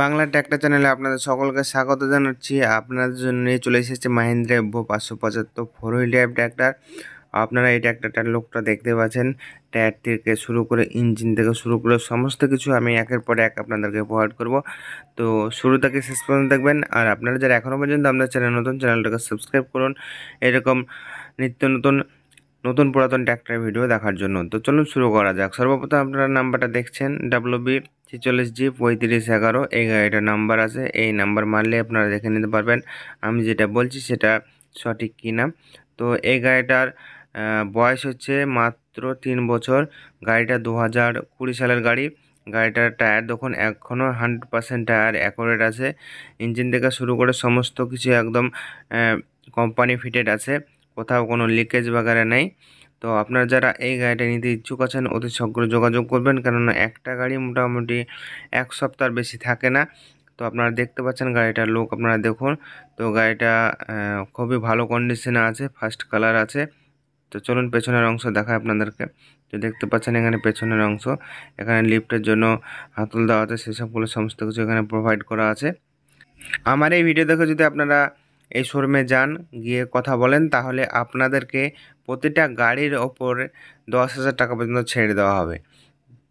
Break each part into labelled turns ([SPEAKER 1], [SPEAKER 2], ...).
[SPEAKER 1] Bangla tractor চ্যানেলে আপনাদের সকলকে স্বাগত জানাচ্ছি আপনাদের জন্য চলে এসেছে মাহিন্দ্রা এভো পাঁচশো পঁচাত্তর ফোর হুইল ড্রাইভ ট্র্যাক্টর আপনারা এই ট্র্যাক্টরটার লোকটা দেখতে পাচ্ছেন টায়ার থেকে শুরু করে ইঞ্জিন থেকে শুরু করে সমস্ত কিছু আমি একের পর এক আপনাদেরকে প্রোভাইড করব তো শুরু থেকে শেষ পর্যন্ত দেখবেন আর আপনারা যারা এখনও পর্যন্ত আপনার চ্যানেল নতুন চ্যানেলটাকে সাবস্ক্রাইব করুন এরকম নিত্য নতুন নতুন পুরাতন ট্র্যাক্টর ভিডিও দেখার জন্য তো চলুন শুরু করা যাক সর্বপ্রথম আপনারা নাম্বারটা দেখছেন ডাব্লু ছেচল্লিশ জি পঁয়ত্রিশ এগারো এই গাড়িটার নাম্বার আছে এই নাম্বার মারলে আপনারা দেখে নিতে পারবেন আমি যেটা বলছি সেটা সঠিক কিনা তো এই গাড়িটার বয়স হচ্ছে মাত্র তিন বছর গাড়িটা দু হাজার কুড়ি সালের গাড়ি গাড়িটার টায়ার দেখুন এখনও হান্ড্রেড পার্সেন্ট টায়ার অ্যাকোরেট আছে ইঞ্জিন থেকে শুরু করে সমস্ত কিছু একদম কোম্পানি ফিটেড আছে কোথাও কোনো লিকেজ বাগারে নেই তো আপনারা যারা এই গাড়িটা নিতে ইচ্ছুক আছেন অতি শীঘ্র যোগাযোগ করবেন কেননা একটা গাড়ি মোটামুটি এক সপ্তাহ বেশি থাকে না তো আপনারা দেখতে পাচ্ছেন গাড়িটার লোক আপনারা দেখুন তো গাড়িটা খুবই ভালো কন্ডিশনে আছে ফার্স্ট কালার আছে তো চলুন পেছনের অংশ দেখায় আপনাদেরকে তো দেখতে পাচ্ছেন এখানে পেছনের অংশ এখানে লিফ্টের জন্য হাতল দেওয়া আছে সেসবগুলো সমস্ত কিছু এখানে প্রোভাইড করা আছে আমার এই ভিডিও দেখে যদি আপনারা এই শোরুমে যান গিয়ে কথা বলেন তাহলে আপনাদেরকে প্রতিটা গাড়ির ওপর দশ হাজার টাকা পর্যন্ত ছেড়ে দেওয়া হবে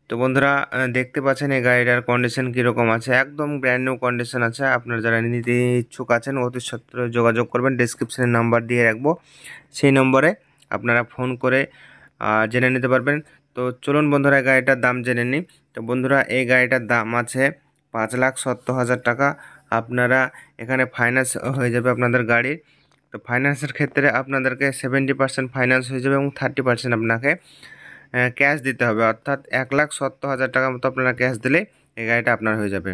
[SPEAKER 1] তো বন্ধুরা দেখতে পাচ্ছেন এই গাড়িটার কন্ডিশন কীরকম আছে একদম ব্র্যান্ড নিউ কন্ডিশন আছে আপনার যারা নিতে ইচ্ছুক আছেন অতি সত্ত্বে যোগাযোগ করবেন ডিসক্রিপশানের নাম্বার দিয়ে রাখবো সেই নম্বরে আপনারা ফোন করে জেনে নিতে পারবেন তো চলুন বন্ধুরা গাড়িটার দাম জেনে নিই তো বন্ধুরা এই গাড়িটার দাম আছে পাঁচ লাখ সত্তর হাজার টাকা আপনারা এখানে ফাইন্যান্স হয়ে যাবে আপনাদের গাড়ির তো ফাইন্যান্সের ক্ষেত্রে আপনাদেরকে সেভেন্টি পার্সেন্ট ফাইন্যান্স হয়ে যাবে এবং থার্টি পার্সেন্ট আপনাকে ক্যাশ দিতে হবে অর্থাৎ এক লাখ সত্তর হাজার টাকার মতো আপনারা ক্যাশ দিলে এই গাড়িটা আপনার হয়ে যাবে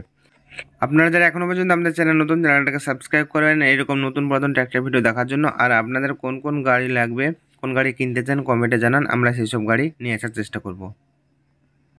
[SPEAKER 1] আপনারা যারা এখনও পর্যন্ত আমাদের চ্যানেল নতুন চ্যানেলটাকে সাবস্ক্রাইব করেন এইরকম নতুন প্রধান ট্র্যাক্টর ভিডিও দেখার জন্য আর আপনাদের কোন কোন গাড়ি লাগবে কোন গাড়ি কিনতে চান কমেন্টে জানান আমরা সেই সব গাড়ি নিয়ে আসার চেষ্টা করব